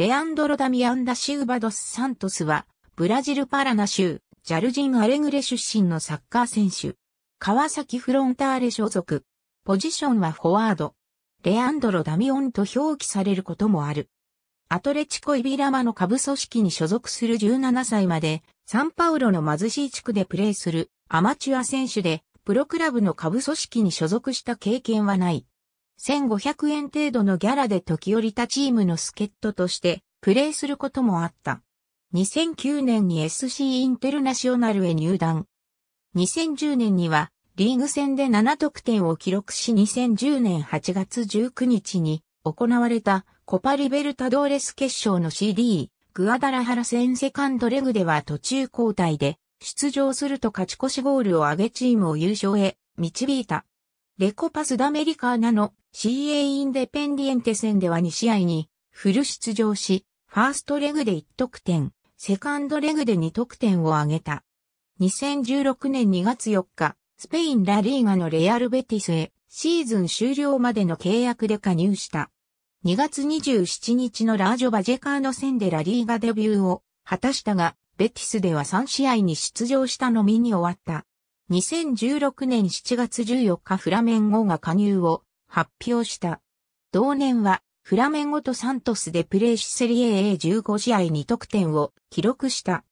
レアンドロ・ダミアンダ・シウバドス・サントスは、ブラジル・パラナ州、ジャルジン・アレグレ出身のサッカー選手。川崎フロンターレ所属。ポジションはフォワード。レアンドロ・ダミオンと表記されることもある。アトレチコ・イビラマの下部組織に所属する17歳まで、サンパウロの貧しい地区でプレーするアマチュア選手で、プロクラブの下部組織に所属した経験はない。1500円程度のギャラで時折他チームの助っ人としてプレーすることもあった。2009年に SC インテルナショナルへ入団。2010年にはリーグ戦で7得点を記録し2010年8月19日に行われたコパリベルタドーレス決勝の CD グアダラハラ戦セカンドレグでは途中交代で出場すると勝ち越しゴールを上げチームを優勝へ導いた。レコパスダメリカーナの CA インデペンディエンテ戦では2試合にフル出場し、ファーストレグで1得点、セカンドレグで2得点を挙げた。2016年2月4日、スペインラリーガのレアルベティスへシーズン終了までの契約で加入した。2月27日のラージョバジェカーノ戦でラリーガデビューを果たしたが、ベティスでは3試合に出場したのみに終わった。2016年7月14日フラメンゴが加入を発表した。同年はフラメンゴとサントスでプレーしセリエ A15 試合2得点を記録した。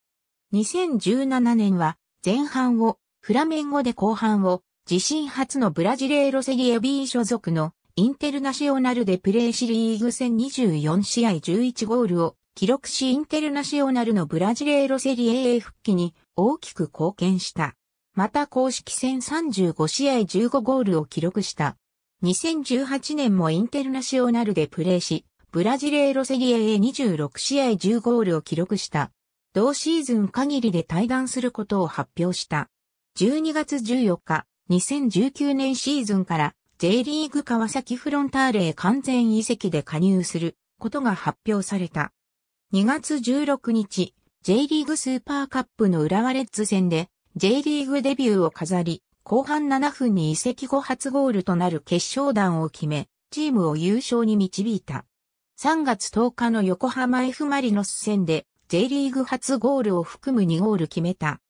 2017年は前半をフラメンゴで後半を自身初のブラジレーロセリエ B 所属のインテルナショナルでプレーシリーグ戦24試合11ゴールを記録しインテルナショナルのブラジレーロセリエ A 復帰に大きく貢献した。また公式戦35試合15ゴールを記録した。2018年もインテルナショナルでプレーし、ブラジレーロセリエへ2 6試合10ゴールを記録した。同シーズン限りで退団することを発表した。12月14日、2019年シーズンから J リーグ川崎フロンターレへ完全移籍で加入することが発表された。2月16日、J リーグスーパーカップの浦和レッズ戦で J リーグデビューを飾り、後半7分に移籍後初ゴールとなる決勝弾を決め、チームを優勝に導いた。3月10日の横浜 F マリノス戦で J リーグ初ゴールを含む2ゴール決めた。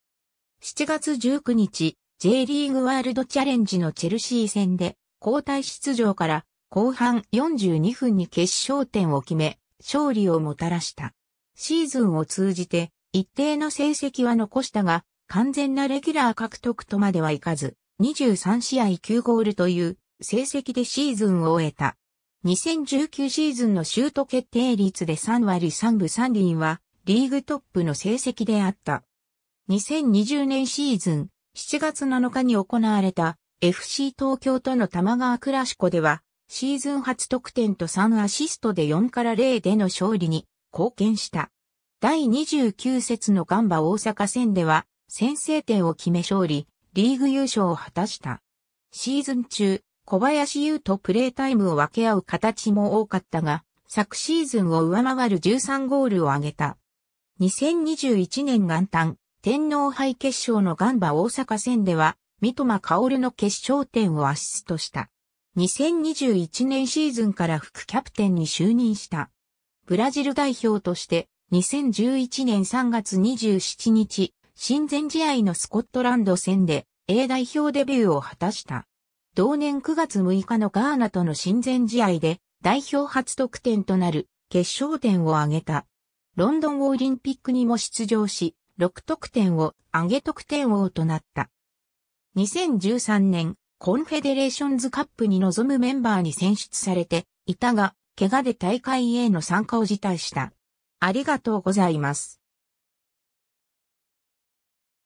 7月19日、J リーグワールドチャレンジのチェルシー戦で交代出場から後半42分に決勝点を決め、勝利をもたらした。シーズンを通じて一定の成績は残したが、完全なレギュラー獲得とまではいかず、23試合9ゴールという成績でシーズンを終えた。2019シーズンのシュート決定率で3割3分3厘はリーグトップの成績であった。2020年シーズン7月7日に行われた FC 東京との玉川クラシコではシーズン初得点と3アシストで4から0での勝利に貢献した。第29節のガンバ大阪戦では先制点を決め勝利、リーグ優勝を果たした。シーズン中、小林優とプレータイムを分け合う形も多かったが、昨シーズンを上回る13ゴールを挙げた。2021年元旦、天皇杯決勝のガンバ大阪戦では、三笘薫の決勝点をアシストした。2021年シーズンから副キャプテンに就任した。ブラジル代表として、2011年3月27日、親善試合のスコットランド戦で A 代表デビューを果たした。同年9月6日のガーナとの親善試合で代表初得点となる決勝点を挙げた。ロンドンオリンピックにも出場し、6得点を挙げ得点王となった。2013年、コンフェデレーションズカップに臨むメンバーに選出されていたが、怪我で大会への参加を辞退した。ありがとうございます。